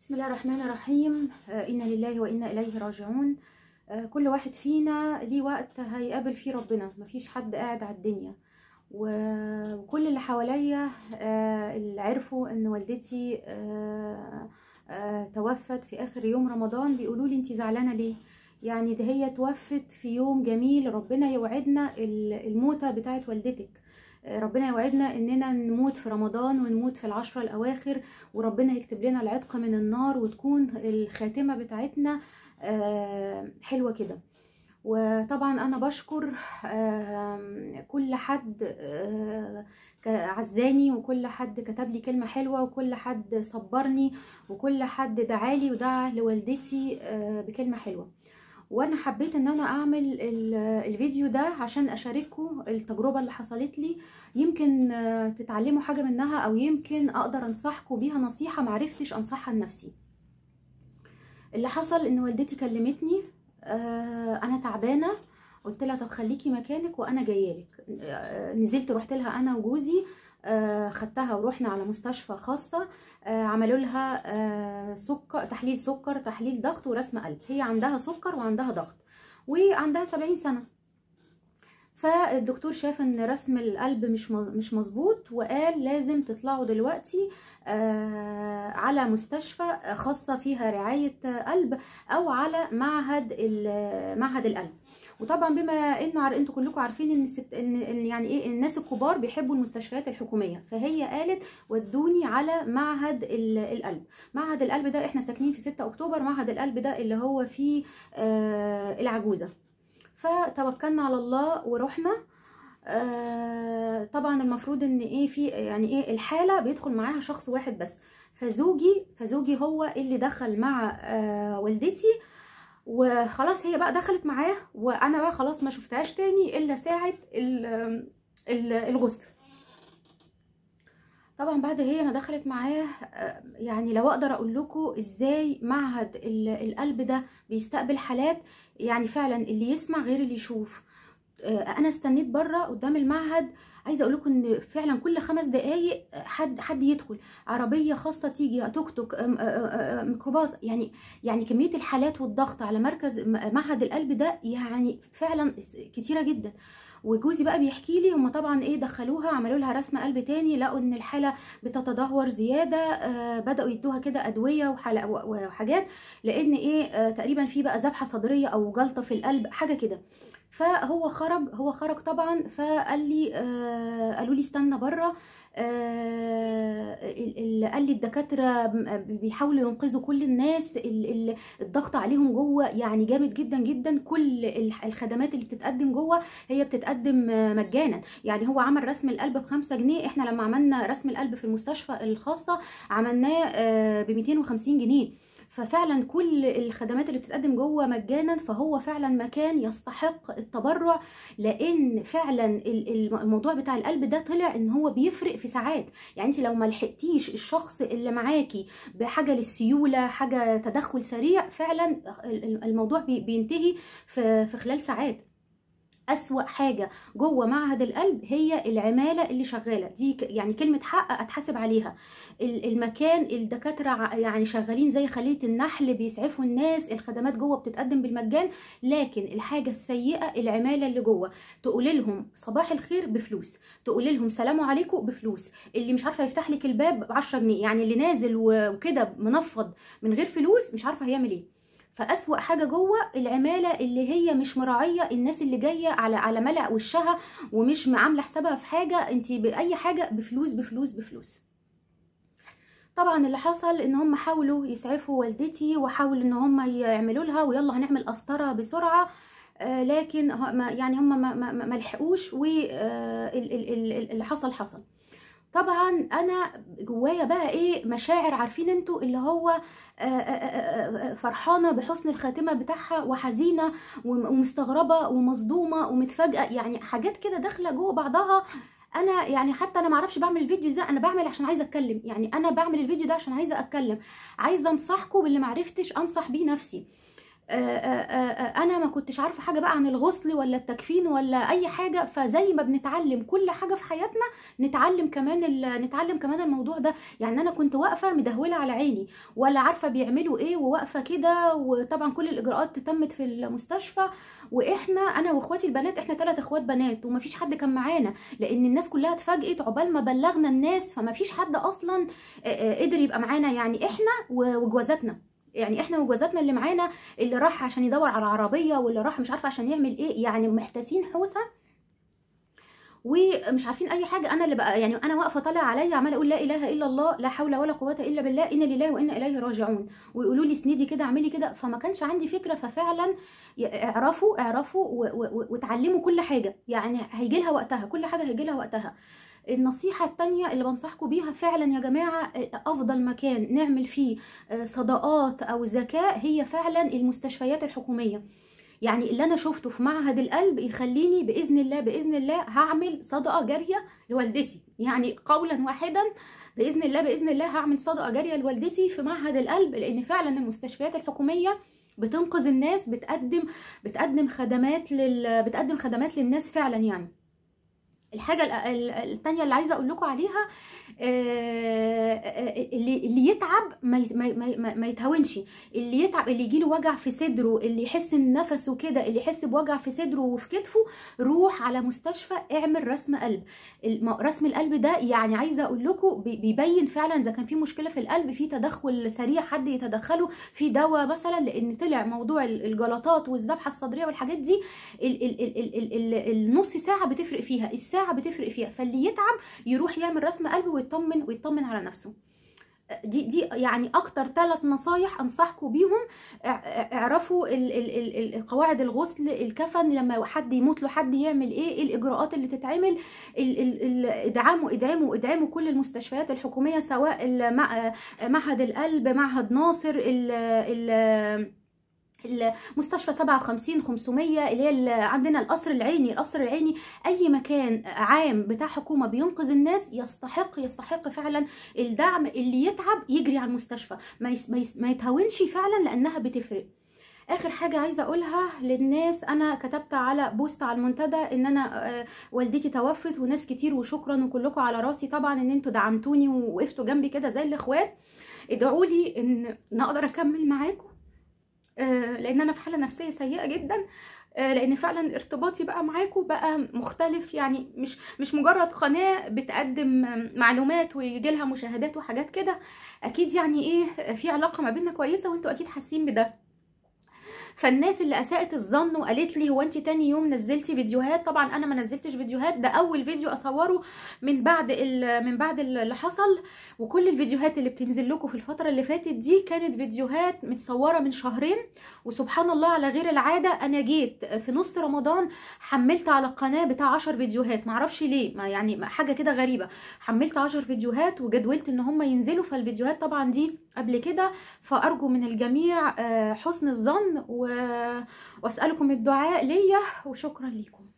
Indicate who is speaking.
Speaker 1: بسم الله الرحمن الرحيم آه، إنا لله وإنا إليه راجعون آه، كل واحد فينا ليه وقت هيقابل فيه ربنا مفيش حد قاعد على الدنيا وكل اللي حواليا آه، اللي عرفوا ان والدتي توفت في اخر يوم رمضان بيقولوا لي انت زعلانه ليه يعني ده هي توفت في يوم جميل ربنا يوعدنا الموتة بتاعت والدتك ربنا يوعدنا اننا نموت في رمضان ونموت في العشرة الاواخر وربنا يكتب لنا العتق من النار وتكون الخاتمة بتاعتنا آه، حلوة كده وطبعا انا بشكر آه، كل حد آه، عزاني وكل حد كتب لي كلمه حلوه وكل حد صبرني وكل حد دعالي ودعا لوالدتي بكلمه حلوه وانا حبيت ان انا اعمل الفيديو ده عشان اشارككم التجربه اللي حصلت لي يمكن آه، تتعلموا حاجه منها او يمكن اقدر انصحكم بيها نصيحه معرفتش انصحها لنفسي اللي حصل ان والدتي كلمتني آه، انا تعبانه قلت لها طب خليكي مكانك وانا جايه لك آه، نزلت رحت لها انا وجوزي آه، خدتها ورحنا على مستشفى خاصه آه، عملوا لها آه، سكر تحليل سكر تحليل ضغط ورسم قلب هي عندها سكر وعندها ضغط وعندها 70 سنه فالدكتور شاف ان رسم القلب مش مش مظبوط وقال لازم تطلعوا دلوقتي آه، على مستشفى خاصه فيها رعايه قلب او على معهد معهد القلب وطبعا بما انه انتوا كلكم عارفين ان, الست... إن... يعني ايه الناس الكبار بيحبوا المستشفيات الحكوميه فهي قالت ودوني على معهد القلب معهد القلب ده احنا ساكنين في 6 اكتوبر معهد القلب ده اللي هو في آه، العجوزه فتوكلنا على الله ورحنا آه، طبعا المفروض ان ايه في يعني ايه الحاله بيدخل معاها شخص واحد بس فزوجي فزوجي هو اللي دخل مع آه، والدتي وخلاص هي بقى دخلت معاه وانا بقى خلاص ما شفتهاش تاني الا ساعه الغسل طبعا بعد هي ما دخلت معاه آه، يعني لو اقدر اقول لكم ازاي معهد القلب ده بيستقبل حالات يعني فعلا اللي يسمع غير اللي يشوف آه، انا استنيت بره قدام المعهد عايزه اقول لكم ان فعلا كل خمس دقايق حد حد يدخل عربيه خاصه تيجي توك توك آه، آه، ميكروباص يعني يعني كميه الحالات والضغط على مركز معهد القلب ده يعني فعلا كتيره جدا وجوزي بقى بيحكي لي هم طبعا ايه دخلوها عملوا لها رسمه قلب تاني لقوا ان الحاله بتتدهور زياده آه بداوا يدوها كده ادويه وحاجات لان ايه آه تقريبا في بقى ذبحه صدريه او جلطه في القلب حاجه كده فهو خرج هو خرج طبعا فقال لي آه قالوا لي استنى بره آه قال لي الدكاتره بيحاولوا ينقذوا كل الناس الضغط عليهم جوه يعني جامد جدا جدا كل الخدمات اللي بتتقدم جوه هي بتتقدم آه، مجانا يعني هو عمل رسم القلب ب 5 جنيه احنا لما عملنا رسم القلب في المستشفى الخاصه عملناه آه، ب 250 جنيه ففعلا كل الخدمات اللي بتتقدم جوه مجانا فهو فعلا مكان يستحق التبرع لان فعلا الموضوع بتاع القلب ده طلع ان هو بيفرق في ساعات يعني انت لو ما لحقتيش الشخص اللي معاكي بحاجه للسيوله حاجه تدخل سريع فعلا الموضوع بينتهي في خلال ساعات أسوأ حاجة جوه معهد القلب هي العمالة اللي شغالة دي يعني كلمة حق أتحاسب عليها المكان الدكاترة يعني شغالين زي خلية النحل بيسعفوا الناس الخدمات جوه بتتقدم بالمجان لكن الحاجة السيئة العمالة اللي جوه تقول لهم صباح الخير بفلوس تقول لهم سلام عليكم بفلوس اللي مش عارفة يفتح لك الباب بعشرة 10 جنيه يعني اللي نازل وكده منفض من غير فلوس مش عارفة هيعمل ايه فاسوا حاجه جوه العماله اللي هي مش مراعيه الناس اللي جايه على على ملأ وشها ومش عامله حسابها في حاجه انت باي حاجه بفلوس بفلوس بفلوس طبعا اللي حصل ان هم حاولوا يسعفوا والدتي وحاولوا ان هم يعملوا لها ويلا هنعمل قسطره بسرعه آه، لكن يعني هم ما لحقوش واللي آه، حصل حصل طبعا انا جوايا بقى ايه مشاعر عارفين انتوا اللي هو آه، آه، آه، فرحانه بحسن الخاتمه بتاعها وحزينه ومستغربه ومصدومه ومتفاجئه يعني حاجات كده داخله جوه بعضها انا يعني حتى انا معرفش بعمل الفيديو ده انا بعمل عشان عايزه اتكلم يعني انا بعمل الفيديو ده عشان عايزه اتكلم عايزه انصحكم باللي معرفتش انصح بيه نفسي آه، آه، آه، انا ما كنتش عارفه حاجه بقى عن الغسل ولا التكفين ولا اي حاجه فزي ما بنتعلم كل حاجه في حياتنا نتعلم كمان نتعلم كمان الموضوع ده يعني انا كنت واقفه مدهوله على عيني ولا عارفه بيعملوا ايه وواقفه كده وطبعا كل الاجراءات تمت في المستشفى واحنا انا واخواتي البنات احنا ثلاث اخوات بنات ومفيش حد كان معانا لان الناس كلها اتفاجئت عقبال ما بلغنا الناس فمفيش حد اصلا قدر يبقى معانا يعني احنا وجوازاتنا يعني احنا وجوازاتنا اللي معانا اللي راح عشان يدور على عربيه واللي راح مش عارفه عشان يعمل ايه يعني محتاسين حوسه ومش عارفين اي حاجه انا اللي بقى يعني انا واقفه طالع عليا عماله اقول لا اله الا الله لا حول ولا قوه الا بالله ان لله وانا اليه راجعون ويقولوا لي اسندي كده اعملي كده فما كانش عندي فكره ففعلا اعرفوا اعرفوا وتعلموا كل حاجه يعني هيجي لها وقتها كل حاجه هيجي لها وقتها النصيحة التانية اللي بنصحكم بيها فعلا يا جماعة أفضل مكان نعمل فيه آه، صدقات أو زكاة هي فعلا المستشفيات الحكومية يعني اللي انا شفته في معهد القلب يخليني باذن الله باذن الله هعمل صدقه جاريه لوالدتي يعني قولا واحدا باذن الله باذن الله هعمل صدقه جاريه لوالدتي في معهد القلب لان فعلا المستشفيات الحكوميه بتنقذ الناس بتقدم بتقدم خدمات لل بتقدم خدمات للناس فعلا يعني الحاجه الثانيه اللي عايزه اقول لكم عليها آه، آه، آه، اللي يتعب ما ما يتهونش اللي يتعب اللي يجيله وجع في صدره اللي يحس ان نفسه كده اللي يحس بوجع في صدره وفي كتفه روح على مستشفى اعمل رسم قلب رسم القلب ده يعني عايزه اقول لكم بيبين فعلا اذا كان في مشكله في القلب في تدخل سريع حد يتدخله في دواء مثلا لان طلع موضوع الجلطات والذبحه الصدريه والحاجات دي النص ساعه بتفرق فيها الساعه ساعه بتفرق فيها فاللي يتعب يروح يعمل رسم قلب ويطمن ويطمن على نفسه أه، دي دي يعني اكتر ثلاث نصايح انصحكم بيهم اعرفوا قواعد الغسل الكفن لما حد يموت له حد يعمل ايه ايه الاجراءات اللي تتعمل ادعموا ادعموا ادعموا كل المستشفيات الحكوميه سواء معهد القلب معهد ناصر الـ الـ المستشفى 57 500 اللي هي عندنا القصر العيني القصر العيني اي مكان عام بتاع حكومه بينقذ الناس يستحق يستحق فعلا الدعم اللي يتعب يجري على المستشفى ما, يتهونش يتهاونش فعلا لانها بتفرق اخر حاجه عايزه اقولها للناس انا كتبت على بوست على المنتدى ان انا آه، والدتي توفت وناس كتير وشكرا وكلكم على راسي طبعا ان انتوا دعمتوني ووقفتوا جنبي كده زي الاخوات ادعوا لي ان اقدر اكمل معاكم آه، لان انا في حاله نفسيه سيئه جدا آه، لان فعلا ارتباطي بقى معاكم بقى مختلف يعني مش مش مجرد قناه بتقدم معلومات ويجي لها مشاهدات وحاجات كده اكيد يعني ايه في علاقه ما بيننا كويسه وانتوا اكيد حاسين بده فالناس اللي اساءت الظن وقالت لي هو انت تاني يوم نزلتي فيديوهات طبعا انا ما نزلتش فيديوهات ده اول فيديو اصوره من بعد من بعد اللي حصل وكل الفيديوهات اللي بتنزل لكم في الفتره اللي فاتت دي كانت فيديوهات متصوره من شهرين وسبحان الله على غير العاده انا جيت في نص رمضان حملت على القناه بتاع 10 فيديوهات معرفش ليه ما يعني حاجه كده غريبه حملت 10 فيديوهات وجدولت ان هم ينزلوا فالفيديوهات طبعا دي قبل كده فأرجو من الجميع آه، حسن الظن وأسألكم الدعاء ليا وشكرا لكم